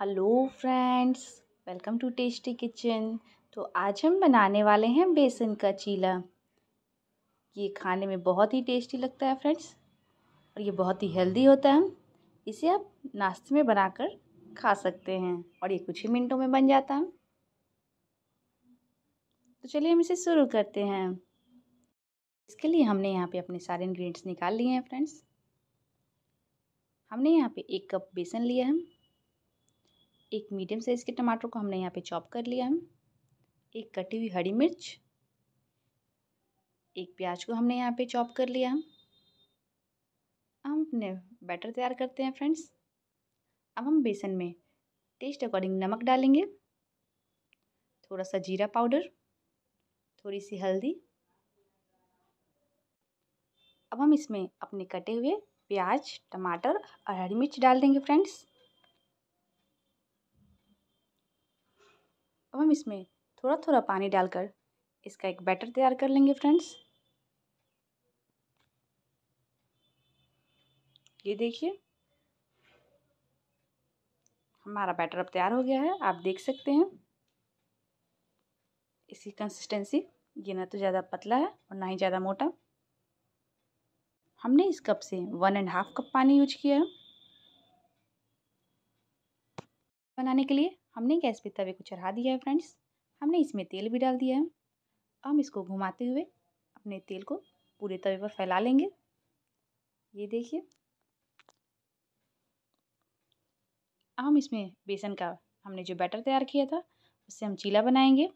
hello friends welcome to tasty kitchen तो आज हम बनाने वाले हैं बेसन का चीला ये खाने में बहुत ही टेस्टी लगता है फ्रेंड्स और ये बहुत ही हेल्दी होता है इसे आप नाश्ते में बनाकर खा सकते हैं और ये कुछ ही मिनटों में बन जाता है तो चलिए हम इसे शुरू करते हैं इसके लिए हमने यहाँ पे अपने सारे इन्ग्रीडियंट्स निकाल लिए हैं फ्रेंड्स हमने यहाँ पे एक कप बेसन लिया है एक मीडियम साइज़ के टमाटर को हमने यहाँ पे चॉप कर लिया है एक कटी हुई हरी मिर्च एक प्याज को हमने यहाँ पे चॉप कर लिया है हम अपने बैटर तैयार करते हैं फ्रेंड्स अब हम बेसन में टेस्ट अकॉर्डिंग नमक डालेंगे थोड़ा सा जीरा पाउडर थोड़ी सी हल्दी अब हम इसमें अपने कटे हुए प्याज टमाटर और हरी मिर्च डाल देंगे फ्रेंड्स इसमें थोड़ा थोड़ा पानी डालकर इसका एक बैटर तैयार कर लेंगे फ्रेंड्स ये देखिए हमारा बैटर अब तैयार हो गया है आप देख सकते हैं इसकी कंसिस्टेंसी ये ना तो ज़्यादा पतला है और ना ही ज़्यादा मोटा हमने इस कप से वन एंड हाफ कप पानी यूज किया है बनाने के लिए हमने गैस पे तवे को चढ़ा दिया है फ्रेंड्स हमने इसमें तेल भी डाल दिया है हम इसको घुमाते हुए अपने तेल को पूरे तवे पर फैला लेंगे ये देखिए हम इसमें बेसन का हमने जो बैटर तैयार किया था उससे हम चीला बनाएंगे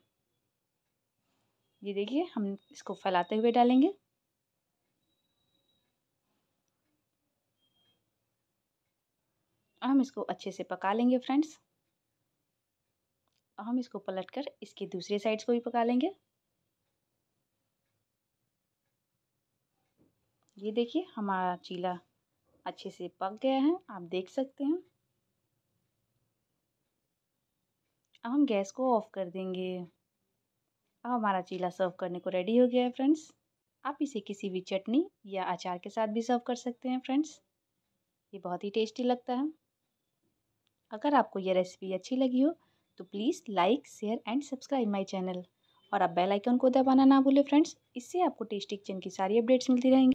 ये देखिए हम इसको फैलाते हुए डालेंगे हम इसको अच्छे से पका लेंगे फ्रेंड्स हम इसको पलट कर इसके दूसरे साइड्स को भी पका लेंगे ये देखिए हमारा चीला अच्छे से पक गया है आप देख सकते हैं अब हम गैस को ऑफ कर देंगे अब हमारा चीला सर्व करने को रेडी हो गया है फ्रेंड्स आप इसे किसी भी चटनी या अचार के साथ भी सर्व कर सकते हैं फ्रेंड्स ये बहुत ही टेस्टी लगता है अगर आपको यह रेसिपी अच्छी लगी हो तो please like share and subscribe my channel और आप बेल आइकन को दबाना ना भूलें फ्रेंड्स इससे आपको टेस्टी किचन की सारी अपडेट्स मिलती रहेंगी